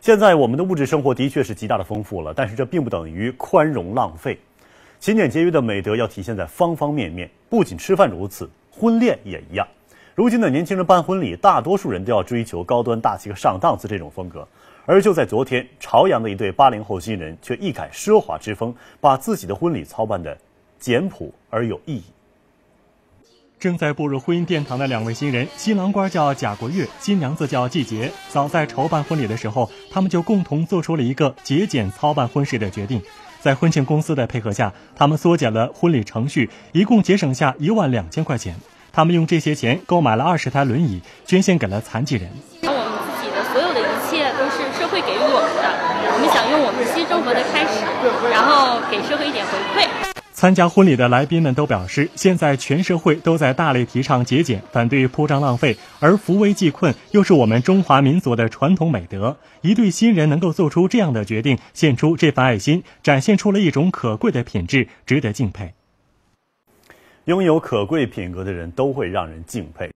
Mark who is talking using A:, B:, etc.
A: 现在我们的物质生活的确是极大的丰富了，但是这并不等于宽容浪费，勤俭节约的美德要体现在方方面面，不仅吃饭如此，婚恋也一样。如今的年轻人办婚礼，大多数人都要追求高端大气和上档次这种风格，而就在昨天，朝阳的一对八零后新人却一改奢华之风，把自己的婚礼操办的简朴而有意义。
B: 正在步入婚姻殿堂的两位新人，新郎官叫贾国月，新娘子叫季杰。早在筹办婚礼的时候，他们就共同做出了一个节俭操办婚事的决定。在婚庆公司的配合下，他们缩减了婚礼程序，一共节省下一万两千块钱。他们用这些钱购买了二十台轮椅，捐献给了残疾人。
C: 我们自己的所有的一切都是社会给予我们的，我们想用我们新生活的开始，然后给社会一点回
B: 馈。参加婚礼的来宾们都表示，现在全社会都在大力提倡节俭，反对铺张浪费，而扶危济困又是我们中华民族的传统美德。一对新人能够做出这样的决定，献出这份爱心，展现出了一种可贵的品质，值得敬佩。
A: 拥有可贵品格的人都会让人敬佩。